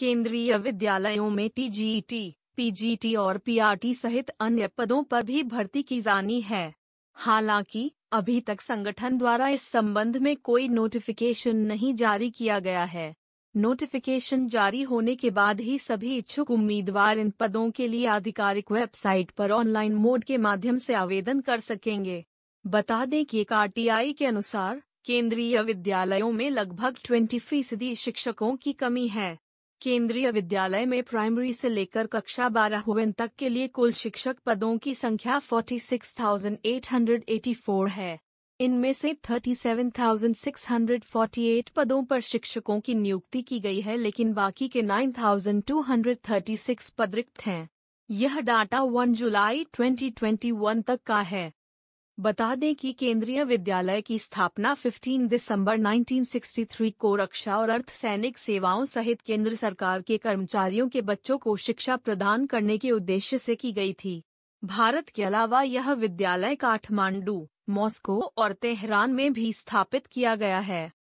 केंद्रीय विद्यालयों में टीजीटी, पीजीटी और पीआरटी सहित अन्य पदों पर भी भर्ती की जानी है हालांकि अभी तक संगठन द्वारा इस संबंध में कोई नोटिफिकेशन नहीं जारी किया गया है नोटिफिकेशन जारी होने के बाद ही सभी इच्छुक उम्मीदवार इन पदों के लिए आधिकारिक वेबसाइट पर ऑनलाइन मोड के माध्यम से आवेदन कर सकेंगे बता दें कि एक आरटीआई के अनुसार केंद्रीय विद्यालयों में लगभग 20 फीसदी शिक्षकों की कमी है केंद्रीय विद्यालय में प्राइमरी से लेकर कक्षा बारह हुएन तक के लिए कुल शिक्षक पदों की संख्या 46,884 है इनमें से 37,648 पदों पर शिक्षकों की नियुक्ति की गई है लेकिन बाकी के 9,236 पद रिक्त हैं यह डाटा 1 जुलाई 2021 तक का है बता दें कि केंद्रीय विद्यालय की स्थापना 15 दिसंबर 1963 को रक्षा और अर्थ सैनिक सेवाओं सहित केंद्र सरकार के कर्मचारियों के बच्चों को शिक्षा प्रदान करने के उद्देश्य से की गई थी भारत के अलावा यह विद्यालय काठमांडू मॉस्को और तेहरान में भी स्थापित किया गया है